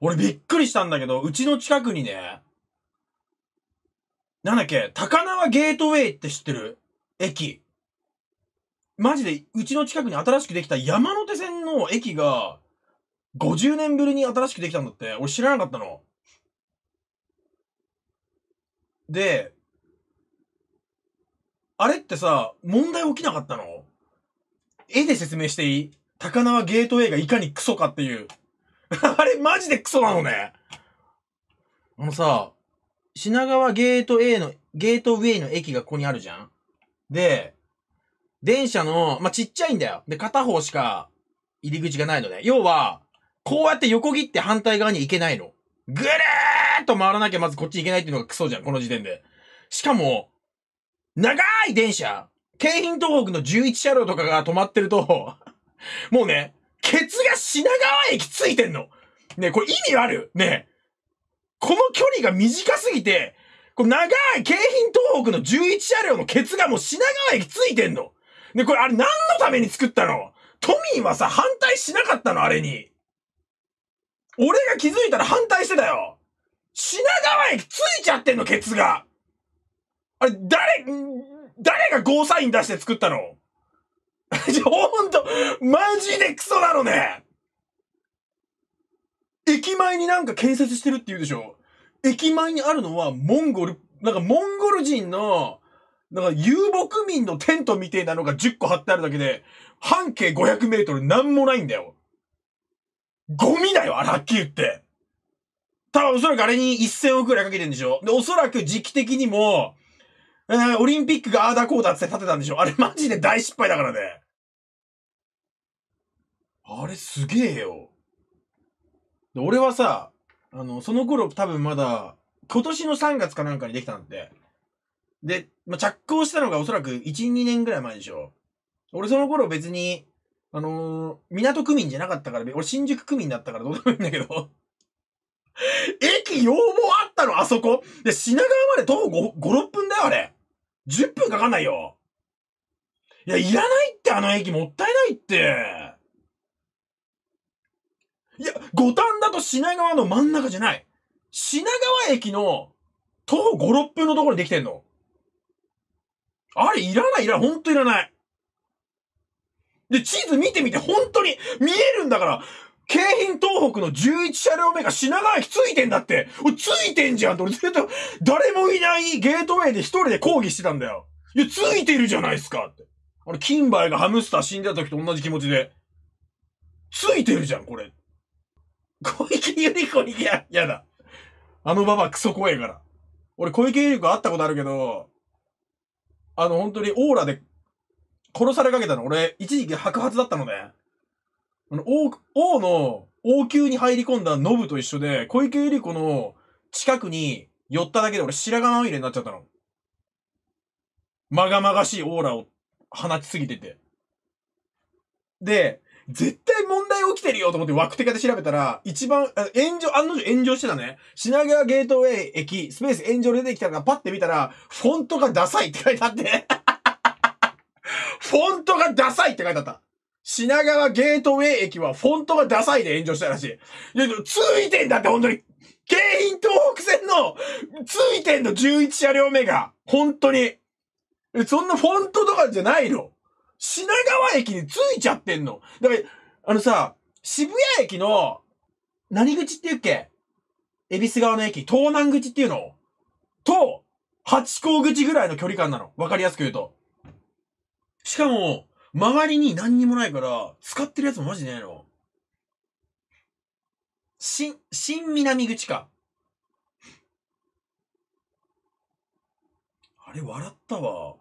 俺びっくりしたんだけど、うちの近くにね、なんだっけ、高輪ゲートウェイって知ってる駅。マジで、うちの近くに新しくできた山手線の駅が、50年ぶりに新しくできたんだって。俺知らなかったの。で、あれってさ、問題起きなかったの絵で説明していい高輪ゲートウェイがいかにクソかっていう。あれ、マジでクソなのね。あのさ、品川ゲート A の、ゲートウェイの駅がここにあるじゃんで、電車の、まあ、ちっちゃいんだよ。で、片方しか入り口がないのね。要は、こうやって横切って反対側に行けないの。ぐるーっと回らなきゃまずこっち行けないっていうのがクソじゃん、この時点で。しかも、長い電車京浜東北の11車両とかが止まってるともうね、ケツが品川駅ついてんのねこれ意味あるねこの距離が短すぎて、こ長い京浜東北の11車両のケツがもう品川駅ついてんのねこれあれ何のために作ったの都民はさ、反対しなかったのあれに。俺が気づいたら反対してたよ品川駅ついちゃってんのケツがあれ、誰、誰がゴーサイン出して作ったの ほんと、マジでクソなのね駅前になんか建設してるって言うでしょ駅前にあるのはモンゴル、なんかモンゴル人の、なんか遊牧民のテントみたいなのが10個貼ってあるだけで、半径500メートルなんもないんだよ。ゴミだよ、あれはっきり言って。ただおそらくあれに1000億くらいかけてるんでしょで、おそらく時期的にも、えー、オリンピックがああだこうだって立てたんでしょあれマジで大失敗だからね。あれすげえよ。俺はさ、あの、その頃多分まだ、今年の3月かなんかにできたんで。で、まあ、着工したのがおそらく1、2年ぐらい前でしょ。俺その頃別に、あのー、港区民じゃなかったから、俺新宿区民だったからどうでもいいんだけど。駅要望あったのあそこ。で、品川まで徒歩 5, 5、6分だよ、あれ。10分かかんないよ。いや、いらないって、あの駅もったいないって。いや、五反田と品川の真ん中じゃない。品川駅の徒歩5、6分のところにできてんの。あれ、いらない、いらない、ほんといらない。で、地図見てみて、本当に見えるんだから、京浜東北の11車両目が品川駅ついてんだって。俺ついてんじゃんって俺ずっと誰もいないゲートウェイで一人で抗議してたんだよ。いや、ついてるじゃないですかって。あの、金梅がハムスター死んでた時と同じ気持ちで。ついてるじゃん、これ。小池百合子に、や、やだ。あのババクソ怖えから。俺、小池百合子会ったことあるけど、あの、本当にオーラで殺されかけたの。俺、一時期白髪だったのね。あの、王、王の王宮に入り込んだノブと一緒で、小池百合子の近くに寄っただけで俺白髪まみれになっちゃったの。まがまがしいオーラを放ちすぎてて。で、絶対問題起きてるよと思って枠手テで調べたら、一番、炎上、案の定炎上してたね。品川ゲートウェイ駅、スペース炎上出てきたからパッて見たら、フォントがダサいって書いてあって フォントがダサいって書いてあった。品川ゲートウェイ駅はフォントがダサいで炎上したらしい。いや、ついてんだって本当に。京浜東北線の、ついてんの11車両目が。本当に。そんなフォントとかじゃないの。品川駅についちゃってんの。だから、あのさ、渋谷駅の、何口って言うっけ恵比寿側の駅、東南口っていうのと、八甲口ぐらいの距離感なの。わかりやすく言うと。しかも、周りに何にもないから、使ってるやつもマジでないの。新、新南口か。あれ、笑ったわ。